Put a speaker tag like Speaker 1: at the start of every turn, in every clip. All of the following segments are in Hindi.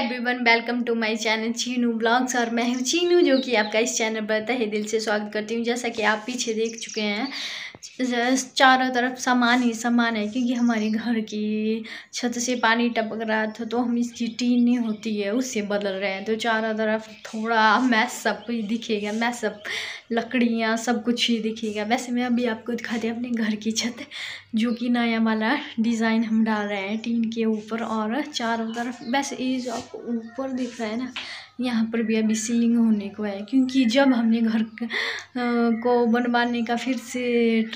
Speaker 1: everyone welcome to my channel Chinu blogs और मैं हूँ चीनू जो कि आपका इस चैनल पर तहे दिल से स्वागत करती हूँ जैसा कि आप पीछे देख चुके हैं चारों तरफ सामान ही सामान है क्योंकि हमारे घर की छत से पानी टपक रहा था तो हम इसकी टीन नहीं होती है उससे बदल रहे हैं तो चारों तरफ थोड़ा मैस सब कुछ दिखेगा मैं सब लकड़ियाँ सब कुछ ही दिखेगा वैसे मैं अभी आपको दिखाती हूँ अपने घर की छत जो कि नया वाला डिज़ाइन हम डाल रहे हैं टीन के ऊपर और चारों तरफ वैसे ये ऑफ आपको ऊपर दिख रहा है ना यहाँ पर भी अभी सीलिंग होने को है क्योंकि जब हमने घर को बनवाने का फिर से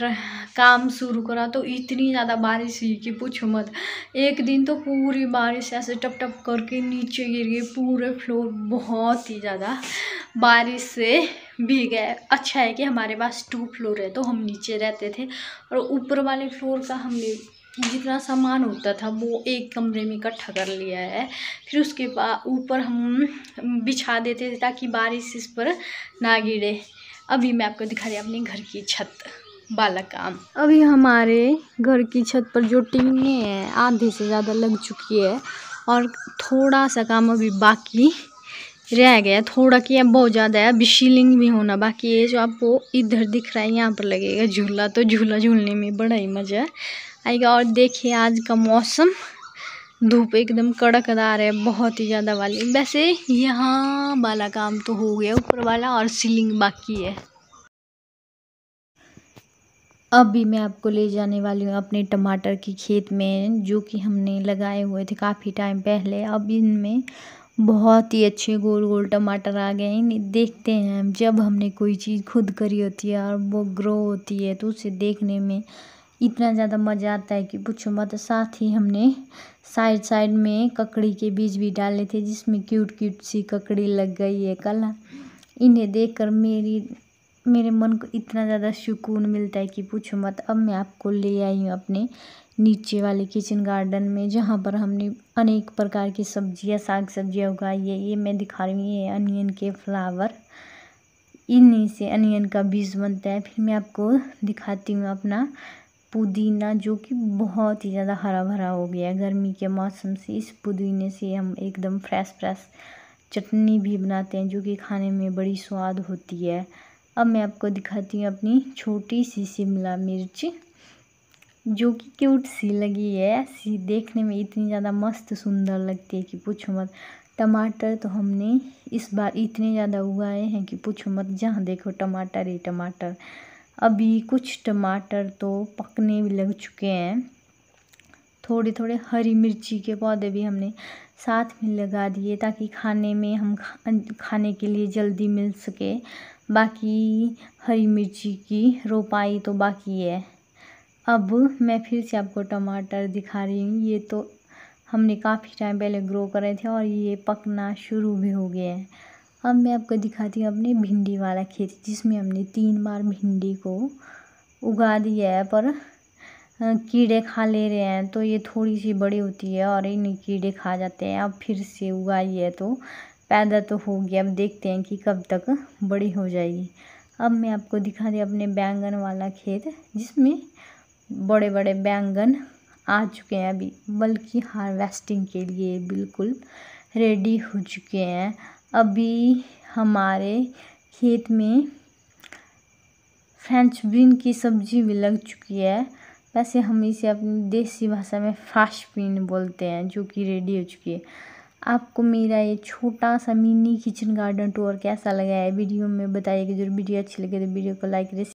Speaker 1: काम शुरू करा तो इतनी ज़्यादा बारिश हुई कि पूछो मत एक दिन तो पूरी बारिश ऐसे टप टप करके नीचे गिर गई पूरे फ्लोर बहुत ही ज़्यादा बारिश से भीग गए अच्छा है कि हमारे पास टू फ्लोर है तो हम नीचे रहते थे और ऊपर वाले फ्लोर का हमने जितना सामान होता था वो एक कमरे में इकट्ठा कर लिया है फिर उसके बाद ऊपर हम बिछा देते थे ताकि बारिश इस पर ना गिरे अभी मैं आपको दिखा रही अपने घर की छत बालक काम अभी हमारे घर की छत पर जो टिंगे हैं आधे से ज़्यादा लग चुकी है और थोड़ा सा काम अभी बाकी रह गया थोड़ा किया बहुत ज़्यादा है अभी शीलिंग भी होना बाकी है जो आपको इधर दिख रहा है यहाँ पर लगेगा झूला तो झूला झूलने में बड़ा ही मज़ा है आएगा और देखिए आज का मौसम धूप एकदम कड़कदार है बहुत ही ज़्यादा वाली वैसे यहाँ वाला काम तो हो गया ऊपर वाला और सीलिंग बाकी है अभी मैं आपको ले जाने वाली हूँ अपने टमाटर के खेत में जो कि हमने लगाए हुए थे काफ़ी टाइम पहले अब इनमें बहुत ही अच्छे गोल गोल टमाटर आ गए हैं देखते हैं जब हमने कोई चीज़ खुद करी होती है और वो ग्रो होती है तो उसे देखने में इतना ज़्यादा मज़ा आता है कि पूछो मत साथ ही हमने साइड साइड में ककड़ी के बीज भी डाले थे जिसमें क्यूट क्यूट सी ककड़ी लग गई है कल इन्हें देखकर मेरी मेरे मन को इतना ज़्यादा सुकून मिलता है कि पूछो मत अब मैं आपको ले आई हूँ अपने नीचे वाले किचन गार्डन में जहाँ पर हमने अनेक प्रकार की सब्जियाँ साग सब्जियाँ उगाई है ये मैं दिखा रही हूँ ये अनियन के फ्लावर इन्हीं से अनियन का बीज बनता है फिर मैं आपको दिखाती हूँ अपना पुदीना जो कि बहुत ही ज़्यादा हरा भरा हो गया है गर्मी के मौसम से इस पुदीने से हम एकदम फ्रेश फ्रेश चटनी भी बनाते हैं जो कि खाने में बड़ी स्वाद होती है अब मैं आपको दिखाती हूँ अपनी छोटी सी शिमला मिर्च जो कि क्यूट सी लगी है सी देखने में इतनी ज़्यादा मस्त सुंदर लगती है कि पूछो मत टमाटर तो हमने इस बार इतने ज़्यादा उगाए हैं कि पूछो मत जहाँ देखो टमाटर ही टमाटर अभी कुछ टमाटर तो पकने भी लग चुके हैं थोड़े थोड़े हरी मिर्ची के पौधे भी हमने साथ में लगा दिए ताकि खाने में हम खाने के लिए जल्दी मिल सके बाकी हरी मिर्ची की रोपाई तो बाकी है अब मैं फिर से आपको टमाटर दिखा रही हूँ ये तो हमने काफ़ी टाइम पहले ग्रो करे थे और ये पकना शुरू भी हो गया है अब मैं आपको दिखाती हूँ अपने भिंडी वाला खेत जिसमें हमने तीन बार भिंडी को उगा दिया है पर कीड़े खा ले रहे हैं तो ये थोड़ी सी बड़ी होती है और इन्हें कीड़े खा जाते हैं अब फिर से उगाई है तो पैदा तो हो गया अब देखते हैं कि कब तक बड़ी हो जाएगी अब मैं आपको दिखा दी अपने बैंगन वाला खेत जिसमें बड़े बड़े बैंगन आ चुके हैं अभी बल्कि हार्वेस्टिंग के लिए बिल्कुल रेडी हो चुके हैं अभी हमारे खेत में फ्रेंच बीन की सब्जी भी लग चुकी है वैसे हम इसे अपनी देसी भाषा में फास्ट बीन बोलते हैं जो कि रेडी हो चुकी है आपको मेरा ये छोटा सा मिनी किचन गार्डन टूर कैसा लगा है वीडियो में बताइएगा जरूर वीडियो अच्छी लगे तो वीडियो को लाइक